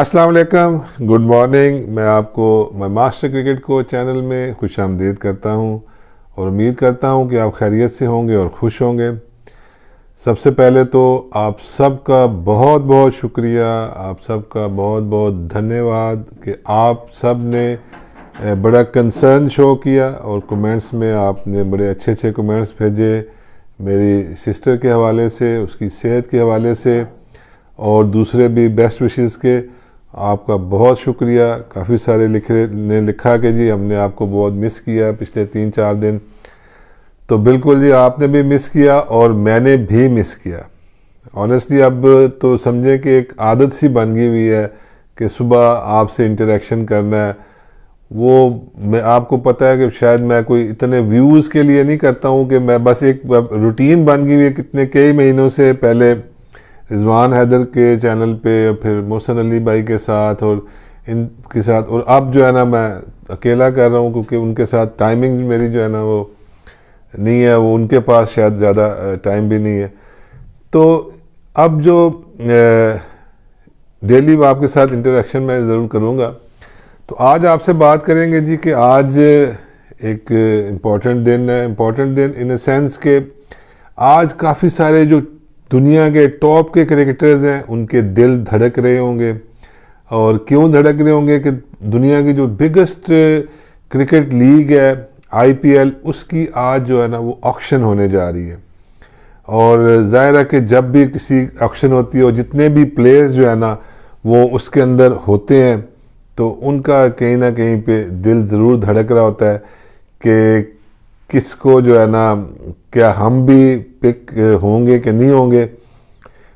अस्सलाम वालेकुम good morning मैं आपको मैं मास्टर क्रिकेट को चैनल में खुश आमदीद करता हूँ और उम्मीद करता हूँ कि आप खैरियत से होंगे और खुश होंगे सबसे पहले तो आप सबका बहुत बहुत शुक्रिया आप सब का बहुत बहुत धन्यवाद कि आप सब ने बड़ा कंसर्न शो किया और कमेंट्स में आपने बड़े अच्छे अच्छे कमेंट्स भेजे मेरी सिस्टर के हवाले से उसकी सेहत के हवाले से और दूसरे भी बेस्ट विशेज़ के आपका बहुत शुक्रिया काफ़ी सारे रहे ने लिखा कि जी हमने आपको बहुत मिस किया पिछले तीन चार दिन तो बिल्कुल जी आपने भी मिस किया और मैंने भी मिस किया ऑनेस्टली अब तो समझें कि एक आदत सी बन गई हुई है कि सुबह आपसे इंटरेक्शन करना है वो मैं आपको पता है कि शायद मैं कोई इतने व्यूज़ के लिए नहीं करता हूँ कि मैं बस एक रूटीन बन गई हुई है कितने कई महीनों से पहले रिजवान हैदर के चैनल पे फिर मोहसन अली भाई के साथ और इनके साथ और अब जो है ना मैं अकेला कर रहा हूँ क्योंकि उनके साथ टाइमिंग्स मेरी जो है ना वो नहीं है वो उनके पास शायद ज़्यादा टाइम भी नहीं है तो अब जो डेली मैं आपके साथ इंटरेक्शन मैं ज़रूर करूँगा तो आज आपसे बात करेंगे जी कि आज एक इम्पॉर्टेंट दिन है इम्पॉर्टेंट दिन इन अ सेंस के आज काफ़ी सारे जो दुनिया के टॉप के क्रिकेटर्स हैं उनके दिल धड़क रहे होंगे और क्यों धड़क रहे होंगे कि दुनिया की जो बिगेस्ट क्रिकेट लीग है आईपीएल उसकी आज जो है ना वो ऑक्शन होने जा रही है और ज़ाहिर है कि जब भी किसी ऑक्शन होती है और जितने भी प्लेयर्स जो है ना वो उसके अंदर होते हैं तो उनका कहीं ना कहीं पे दिल ज़रूर धड़क रहा होता है कि किसको जो है ना क्या हम भी पिक होंगे कि नहीं होंगे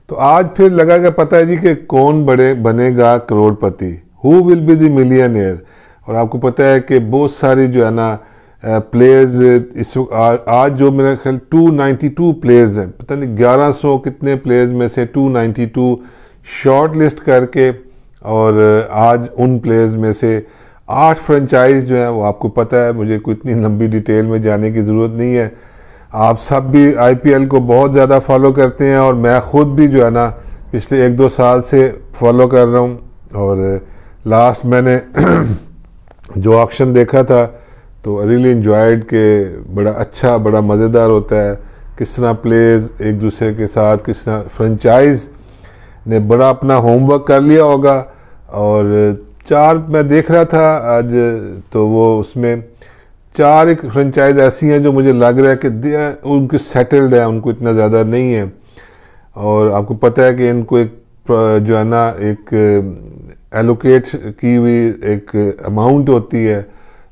तो आज फिर लगा कि पता है जी कि कौन बड़े बनेगा करोड़पति who will be the millionaire और आपको पता है कि बहुत सारी जो है ना प्लेयर्स इस आज जो मेरा ख्याल 292 प्लेयर्स हैं पता नहीं 1100 कितने प्लेयर्स में से 292 शॉर्ट लिस्ट करके और आज उन प्लेयर्स में से आठ फ्रेंचाइज जो हैं वो आपको पता है मुझे कोई इतनी लंबी डिटेल में जाने की ज़रूरत नहीं है आप सब भी आईपीएल को बहुत ज़्यादा फॉलो करते हैं और मैं ख़ुद भी जो है ना पिछले एक दो साल से फॉलो कर रहा हूँ और लास्ट मैंने जो ऑक्शन देखा था तो रियली इन्जॉयड के बड़ा अच्छा बड़ा मज़ेदार होता है किस तरह प्लेयर्स एक दूसरे के साथ किस तरह फ्रेंचाइज ने बड़ा अपना होमवर्क कर लिया होगा और चार मैं देख रहा था आज तो वो उसमें चार एक फ्रेंचाइज ऐसी हैं जो मुझे लग रहा है कि उनके सेटल्ड है उनको इतना ज़्यादा नहीं है और आपको पता है कि इनको एक जो है ना एक एलोकेट की हुई एक अमाउंट होती है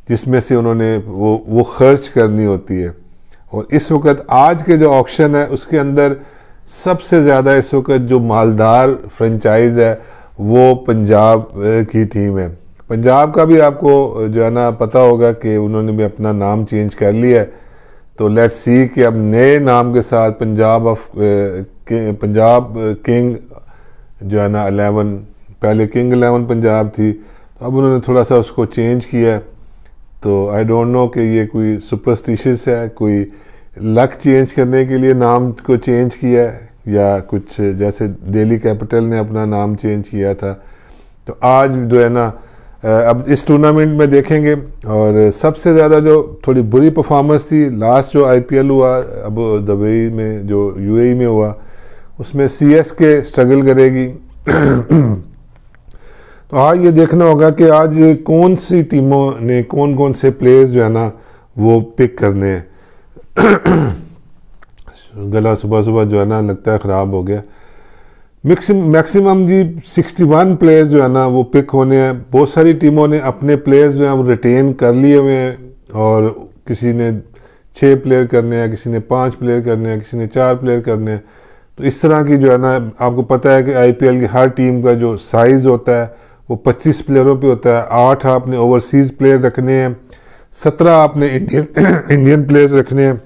जिसमें से उन्होंने वो वो खर्च करनी होती है और इस वक्त आज के जो ऑक्शन है उसके अंदर सबसे ज़्यादा इस वक्त जो मालदार फ्रेंचाइज है वो पंजाब की टीम है पंजाब का भी आपको जो है ना पता होगा कि उन्होंने भी अपना नाम चेंज कर लिया है तो लेट्स सी कि अब नए नाम के साथ पंजाब ऑफ पंजाब किंग जो है ना अलेवन पहले किंग अलेवन पंजाब थी तो अब उन्होंने थोड़ा सा उसको चेंज किया है तो आई डोंट नो कि ये कोई सुपरस्टिशियस है कोई लक चेंज करने के लिए नाम को चेंज किया है या कुछ जैसे डेली कैपिटल ने अपना नाम चेंज किया था तो आज जो है ना अब इस टूर्नामेंट में देखेंगे और सबसे ज़्यादा जो थोड़ी बुरी परफॉर्मेंस थी लास्ट जो आईपीएल हुआ अब दुबई में जो यूएई e में हुआ उसमें सी एस के स्ट्रगल करेगी तो हाँ ये देखना होगा कि आज कौन सी टीमों ने कौन कौन से प्लेयर्स जो है ना वो पिक करने हैं गला सुबह सुबह जो है ना लगता है ख़राब हो गया मैक्सिमम जी 61 प्लेयर्स जो है ना वो पिक होने हैं बहुत सारी टीमों ने अपने प्लेयर्स जो हैं वो रिटेन कर लिए हुए हैं और किसी ने छः प्लेयर करने हैं किसी ने पाँच प्लेयर करने हैं किसी ने चार प्लेयर करने हैं तो इस तरह की जो है ना आपको पता है कि आईपीएल की हर टीम का जो साइज़ होता है वो 25 प्लेयरों पे होता है आठ आपने ओवरसीज़ प्लेयर रखने हैं सत्रह आपने इंडियन इंडियन प्लेयर्स रखने हैं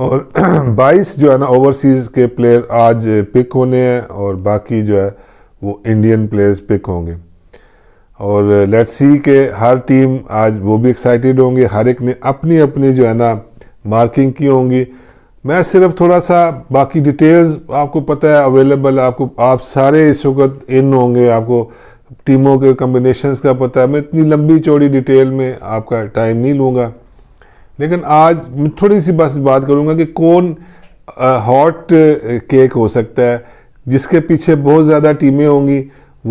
और 22 जो है ना ओवरसीज़ के प्लेयर आज पिक होने हैं और बाकी जो है वो इंडियन प्लेयर्स पिक होंगे और लेट्स सी के हर टीम आज वो भी एक्साइटेड होंगे हर एक ने अपनी अपनी जो है ना मार्किंग की होंगी मैं सिर्फ थोड़ा सा बाकी डिटेल्स आपको पता है अवेलेबल आपको आप सारे इस वक्त इन होंगे आपको टीमों के कम्बिनेशंस का पता है मैं इतनी लंबी चौड़ी डिटेल में आपका टाइम नहीं लूँगा लेकिन आज मैं थोड़ी सी बस बात करूंगा कि कौन हॉट केक हो सकता है जिसके पीछे बहुत ज़्यादा टीमें होंगी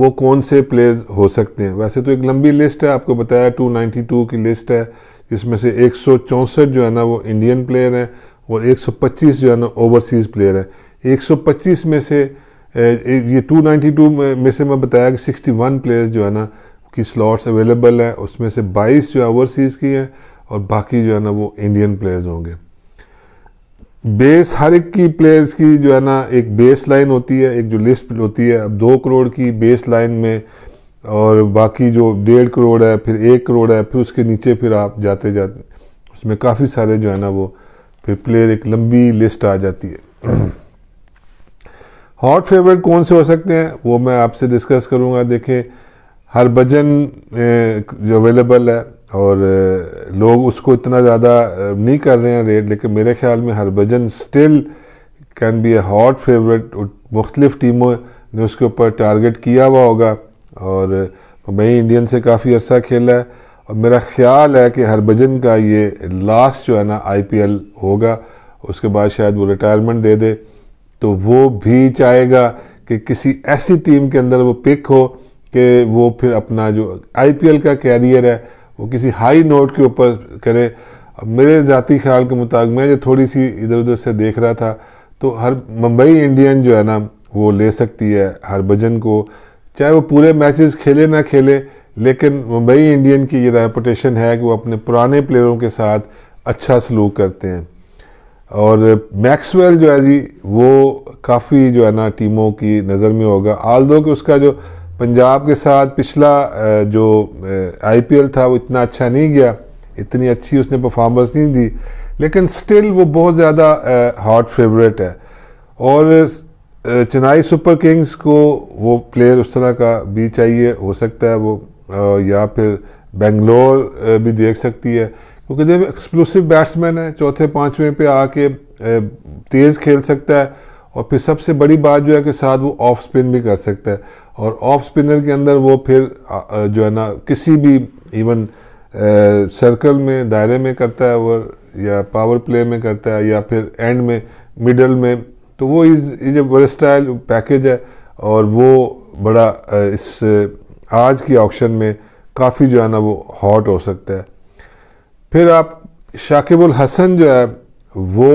वो कौन से प्लेयर्स हो सकते हैं वैसे तो एक लंबी लिस्ट है आपको बताया 292 की लिस्ट है जिसमें से एक जो है ना वो इंडियन प्लेयर हैं और 125 जो है ना ओवरसीज़ प्लेयर हैं 125 में से ये 292 में से मैं बताया कि 61 प्लेयर्स जो है ना की स्लॉट्स अवेलेबल हैं उसमें से 22 जो है ओवरसीज़ की हैं और बाकी जो है ना वो इंडियन प्लेयर्स होंगे बेस हर एक की प्लेयर्स की जो है ना एक बेस लाइन होती है एक जो लिस्ट होती है अब दो करोड़ की बेस लाइन में और बाकी जो डेढ़ करोड़ है फिर एक करोड़ है फिर उसके नीचे फिर आप जाते जाते उसमें काफ़ी सारे जो है ना वो फिर प्लेयर एक लंबी लिस्ट आ जाती है हॉट फेवरेट कौन से हो सकते हैं वो मैं आपसे डिस्कस करूँगा देखें हर भजन जो अवेलेबल है और लोग उसको इतना ज़्यादा नहीं कर रहे हैं रेट लेकिन मेरे ख्याल में Harbhajan still can be a hot favourite मुख्तलिफ टीमों ने उसके ऊपर टारगेट किया हुआ होगा और मैं इंडियन से काफ़ी अरसा खेला है और मेरा ख्याल है कि हरभजन का ये लास्ट जो है ना आईपीएल होगा उसके बाद शायद वो रिटायरमेंट दे दे तो वो भी चाहेगा कि किसी ऐसी टीम के अंदर वो पिक हो कि वो फिर अपना जो आईपीएल का कैरियर है वो किसी हाई नोट के ऊपर करे मेरे ज़ाती ख्याल के मुताबिक मैं जो थोड़ी सी इधर उधर से देख रहा था तो हर मुंबई इंडियन जो है ना वो ले सकती है हरभजन को चाहे वो पूरे मैचेस खेले ना खेले लेकिन मुंबई इंडियन की ये रेपुटेशन है कि वो अपने पुराने प्लेयरों के साथ अच्छा सलूक करते हैं और मैक्सवेल जो है जी वो काफ़ी जो है ना टीमों की नज़र में होगा आल दो कि उसका जो पंजाब के साथ पिछला जो आईपीएल था वो इतना अच्छा नहीं गया इतनी अच्छी उसने परफॉर्मेंस नहीं दी लेकिन स्टिल वो बहुत ज़्यादा हॉट फेवरेट है और चेन्नई सुपर किंग्स को वो प्लेयर उस तरह का भी चाहिए हो सकता है वो या फिर बेंगलोर भी देख सकती है क्योंकि जब एक्सप्लोसिव बैट्समैन है चौथे पाँचवें पे आके तेज़ खेल सकता है और फिर सबसे बड़ी बात जो है कि साथ वो ऑफ स्पिन भी कर सकता है और ऑफ स्पिनर के अंदर वो फिर जो है ना किसी भी इवन सर्कल में दायरे में करता है ओवर या पावर प्ले में करता है या फिर एंड में मिडल में तो वो is is a style package है और वो बड़ा इस आज की ऑक्शन में काफ़ी जो है ना वो हॉट हो सकता है फिर आप शाकिबुल हसन जो है वो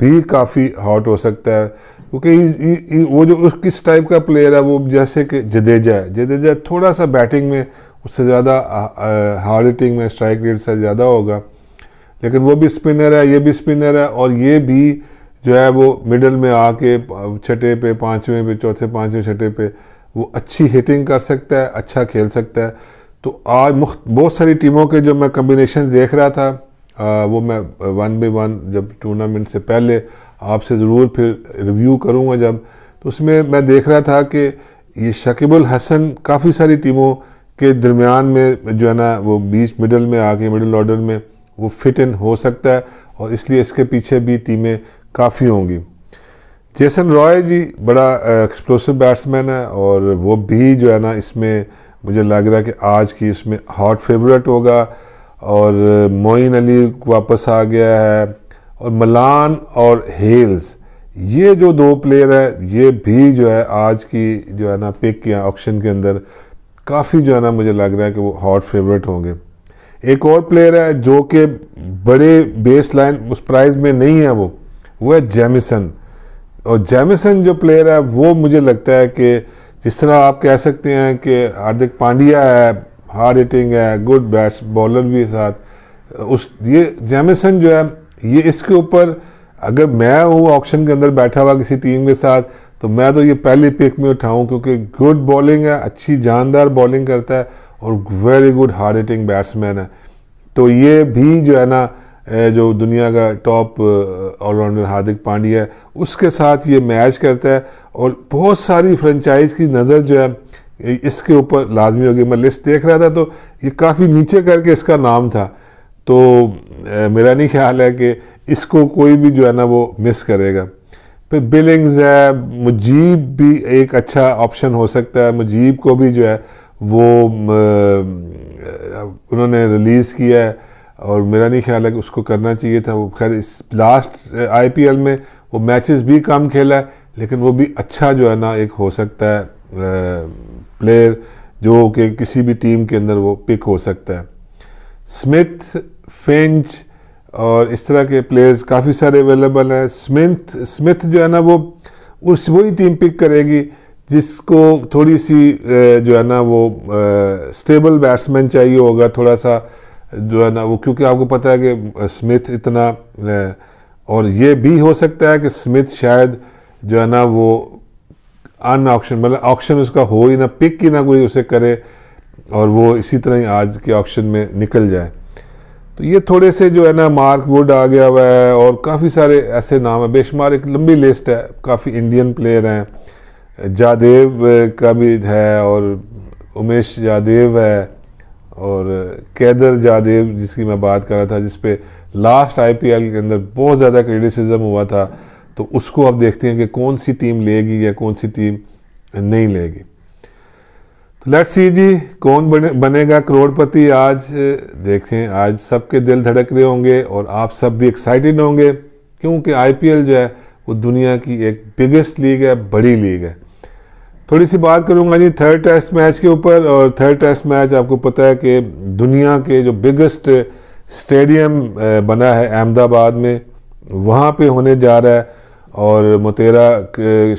भी काफ़ी हॉट हो सकता है क्योंकि वो जो उस किस टाइप का प्लेयर है वो जैसे कि जदेजा है जदेजा थोड़ा सा बैटिंग में उससे ज़्यादा हार्ड हिटिंग में स्ट्राइक रेट से ज़्यादा होगा लेकिन वो भी स्पिनर है ये भी स्पिनर है और ये भी जो है वो मिडल में आके छठे पे पाँचवें पे चौथे पाँचवें छठे पे वो अच्छी हिटिंग कर सकता है अच्छा खेल सकता है तो आज बहुत सारी टीमों के जो मैं कम्बिनेशन देख रहा था आ, वो मैं वन बाई वन जब टूर्नामेंट से पहले आपसे ज़रूर फिर रिव्यू करूँगा जब तो उसमें मैं देख रहा था कि ये शकीबुल हसन काफ़ी सारी टीमों के दरमियान में जो है ना वो बीच मिडल में आके मिडल ऑर्डर में वो फिट इन हो सकता है और इसलिए इसके पीछे भी टीमें काफ़ी होंगी जेसन रॉय जी बड़ा एक्सप्लोसिव बैट्समैन है और वो भी जो है ना इसमें मुझे लग रहा है कि आज की इसमें हॉट फेवरेट होगा और मोइन अली वापस आ गया है और मलान और हेल्स ये जो दो प्लेयर हैं ये भी जो है आज की जो है ना पिक या ऑक्शन के अंदर काफ़ी जो है ना मुझे लग रहा है कि वो हॉट फेवरेट होंगे एक और प्लेयर है जो कि बड़े बेस लाइन उस प्राइज़ में नहीं है वो वो है जेमिसन और जेमिसन जो प्लेयर है वो मुझे लगता है कि जिस तरह आप कह सकते हैं कि हार्दिक पांड्या है हार्ड हिटिंग है गुड बैट्स बॉलर भी है साथ उस ये जेमिसन जो है ये इसके ऊपर अगर मैं हूँ ऑप्शन के अंदर बैठा हुआ किसी टीम के साथ तो मैं तो ये पहले पिक में उठाऊँ क्योंकि गुड बॉलिंग है अच्छी जानदार बॉलिंग करता है और very good hard hitting batsman है तो ये भी जो है ना जो दुनिया का टॉप ऑलराउंडर हार्दिक पांड्या है उसके साथ ये मैच करता है और बहुत सारी फ्रेंचाइज की नज़र जो है इसके ऊपर लाजमी होगी मैं लिस्ट देख रहा था तो ये काफ़ी नीचे करके इसका नाम था तो मेरा नहीं ख्याल है कि इसको कोई भी जो है ना वो मिस करेगा फिर बिलिंग्स है मुजीब भी एक अच्छा ऑप्शन हो सकता है मुजीब को भी जो है वो उन्होंने रिलीज़ किया है और मेरा नहीं ख्याल है कि उसको करना चाहिए था वो खैर इस लास्ट आईपीएल में वो मैचेस भी कम खेला है लेकिन वो भी अच्छा जो है ना एक हो सकता है प्लेयर जो कि किसी भी टीम के अंदर वो पिक हो सकता है स्मिथ फेंच और इस तरह के प्लेयर्स काफ़ी सारे अवेलेबल हैं स्मिथ स्मिथ जो है ना वो उस वही टीम पिक करेगी जिसको थोड़ी सी जो है ना वो स्टेबल बैट्समैन चाहिए होगा थोड़ा सा जो है ना वो क्योंकि आपको पता है कि स्मिथ इतना और ये भी हो सकता है कि स्मिथ शायद जो है ना वो अन ऑप्शन मतलब ऑप्शन उसका हो ही ना पिक ही ना कोई उसे करे और वो इसी तरह ही आज के ऑप्शन में निकल जाए तो ये थोड़े से जो है ना मार्क वुड आ गया हुआ है और काफ़ी सारे ऐसे नाम है बेशुमार एक लंबी लिस्ट है काफ़ी इंडियन प्लेयर हैं जादेव का भी है और उमेश जादेव है और कैदर जादेव जिसकी मैं बात कर रहा था जिसपे लास्ट आईपीएल के अंदर बहुत ज़्यादा क्रिटिसिज्म हुआ था तो उसको आप देखते हैं कि कौन सी टीम लेगी या कौन सी टीम नहीं लेगी तो लेट सी जी कौन बने बनेगा करोड़पति आज देखें आज सबके दिल धड़क रहे होंगे और आप सब भी एक्साइटेड होंगे क्योंकि आईपीएल जो है वो दुनिया की एक बिगेस्ट लीग है बड़ी लीग है थोड़ी सी बात करूंगा जी थर्ड टेस्ट मैच के ऊपर और थर्ड टेस्ट मैच आपको पता है कि दुनिया के जो बिगेस्ट स्टेडियम बना है अहमदाबाद में वहाँ पे होने जा रहा है और मोतेरा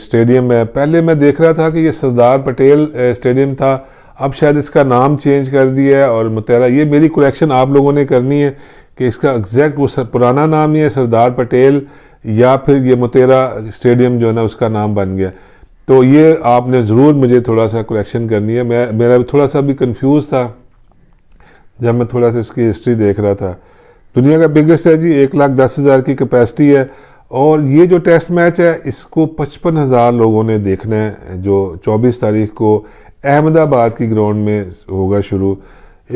स्टेडियम में पहले मैं देख रहा था कि ये सरदार पटेल स्टेडियम था अब शायद इसका नाम चेंज कर दिया है और मोतेरा ये मेरी कलेक्शन आप लोगों ने करनी है कि इसका एग्जैक्ट वो सर, पुराना नाम ही है सरदार पटेल या फिर ये मोतेरा स्टेडियम जो है ना उसका नाम बन गया तो ये आपने ज़रूर मुझे थोड़ा सा कलेक्शन करनी है मैं मेरा भी थोड़ा सा भी कन्फ्यूज़ था जब मैं थोड़ा सा इसकी हिस्ट्री देख रहा था दुनिया का बिगेस्ट है जी एक लाख दस हज़ार की कैपेसिटी है और ये जो टेस्ट मैच है इसको पचपन हज़ार लोगों ने देखना है जो 24 तारीख को अहमदाबाद की ग्राउंड में होगा शुरू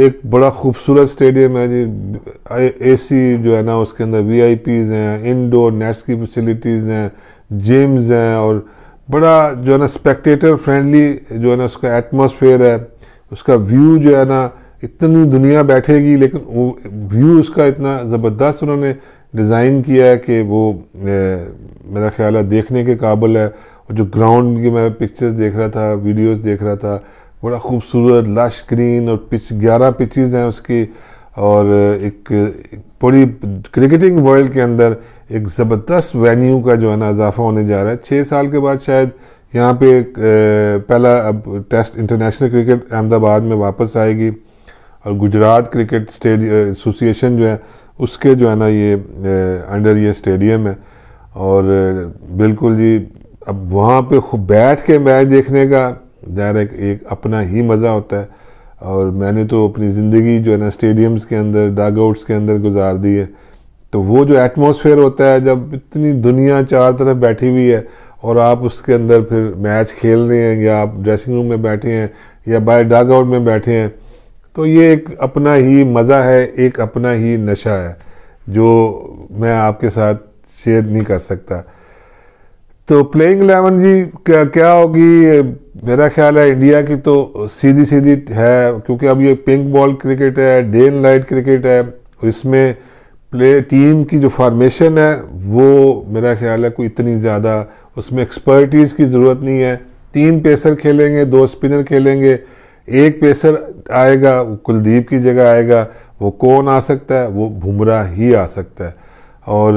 एक बड़ा खूबसूरत स्टेडियम है जी एसी जो है ना उसके अंदर वीआईपीज़ हैं इनडोर नेट्स की फैसिलिटीज़ हैं जिम्स हैं और बड़ा जो है ना स्पेक्टेटर फ्रेंडली जो है ना उसका एटमोसफेयर है उसका व्यू जो है ना इतनी दुनिया बैठेगी लेकिन व्यू उसका इतना ज़बरदस्त उन्होंने डिज़ाइन किया है कि वो मेरा ख्याल है देखने के काबिल है और जो ग्राउंड की मैं पिक्चर्स देख रहा था वीडियोस देख रहा था बड़ा खूबसूरत लाश ग्रीन और पिच ग्यारह पिचेस हैं उसकी और एक, एक पूरी क्रिकेटिंग वर्ल्ड के अंदर एक ज़बरदस्त वेन्यू का जो है ना इजाफा होने जा रहा है छः साल के बाद शायद यहाँ पे एक, पहला अब टेस्ट इंटरनेशनल क्रिकेट अहमदाबाद में वापस आएगी और गुजरात क्रिकेट स्टेडियम एसोसिएशन जो है उसके जो है ना ये अंडर ये स्टेडियम है और बिल्कुल जी अब वहाँ पे बैठ के मैच देखने का ज़ाहिर एक, एक अपना ही मज़ा होता है और मैंने तो अपनी ज़िंदगी जो है ना स्टेडियम्स के अंदर डाग आउट्स के अंदर गुजार दी है तो वो जो एटमॉस्फेयर होता है जब इतनी दुनिया चार तरफ बैठी हुई है और आप उसके अंदर फिर मैच खेल रहे हैं या आप ड्रेसिंग रूम में बैठे हैं या बाय डाग आउट में बैठे हैं तो ये एक अपना ही मज़ा है एक अपना ही नशा है जो मैं आपके साथ शेयर नहीं कर सकता तो प्लेइंग एलेवन जी क्या क्या होगी मेरा ख्याल है इंडिया की तो सीधी सीधी है क्योंकि अब ये पिंक बॉल क्रिकेट है डे एंड लाइट क्रिकेट है इसमें प्ले टीम की जो फॉर्मेशन है वो मेरा ख्याल है कोई इतनी ज़्यादा उसमें एक्सपर्टीज़ की ज़रूरत नहीं है तीन पेसर खेलेंगे दो स्पिनर खेलेंगे एक पेसर आएगा कुलदीप की जगह आएगा वो कौन आ सकता है वो भुमरा ही आ सकता है और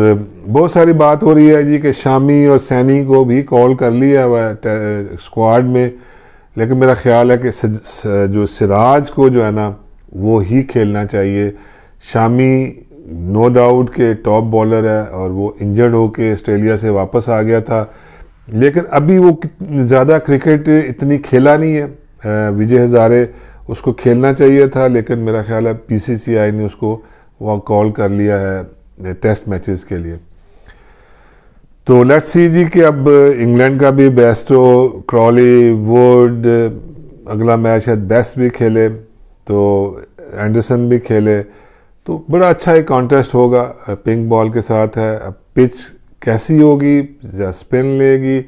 बहुत सारी बात हो रही है जी कि शामी और सैनी को भी कॉल कर लिया हुआ है स्क्वाड में लेकिन मेरा ख्याल है कि स, स, जो सिराज को जो है ना वो ही खेलना चाहिए शामी नो डाउट के टॉप बॉलर है और वो इंजर्ड होके ऑस्ट्रेलिया से वापस आ गया था लेकिन अभी वो ज़्यादा क्रिकेट इतनी खेला नहीं है विजय हज़ारे उसको खेलना चाहिए था लेकिन मेरा ख्याल है पीसीसीआई ने उसको वह कॉल कर लिया है टेस्ट मैचेस के लिए तो लेट्स सी जी कि अब इंग्लैंड का भी बेस्टो क्रॉली वुड अगला मैच है बेस्ट भी खेले तो एंडरसन भी खेले तो बड़ा अच्छा एक कॉन्टेस्ट होगा पिंक बॉल के साथ है अब पिच कैसी होगी या स्पिन लेगी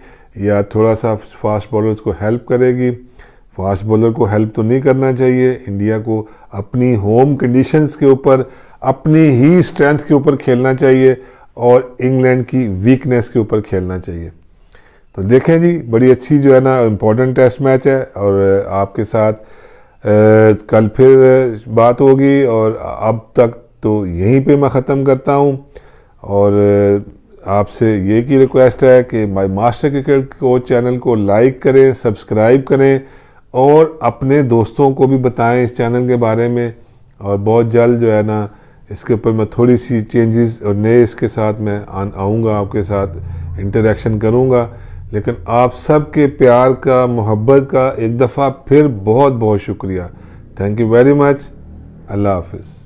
या थोड़ा सा फास्ट बॉलर्स को हेल्प करेगी फास्ट बॉलर को हेल्प तो नहीं करना चाहिए इंडिया को अपनी होम कंडीशंस के ऊपर अपनी ही स्ट्रेंथ के ऊपर खेलना चाहिए और इंग्लैंड की वीकनेस के ऊपर खेलना चाहिए तो देखें जी बड़ी अच्छी जो है ना इम्पोर्टेंट टेस्ट मैच है और आपके साथ आ, कल फिर बात होगी और अब तक तो यहीं पे मैं ख़त्म करता हूँ और आपसे ये की रिक्वेस्ट है कि my master cricket coach channel को लाइक करें सब्सक्राइब करें और अपने दोस्तों को भी बताएं इस चैनल के बारे में और बहुत जल्द जो है ना इसके ऊपर मैं थोड़ी सी चेंजेस और नए इसके साथ मैं आऊँगा आपके साथ इंटरेक्शन करूँगा लेकिन आप सब के प्यार का मोहब्बत का एक दफ़ा फिर बहुत बहुत शुक्रिया थैंक यू वेरी मच अल्लाह हाफिज़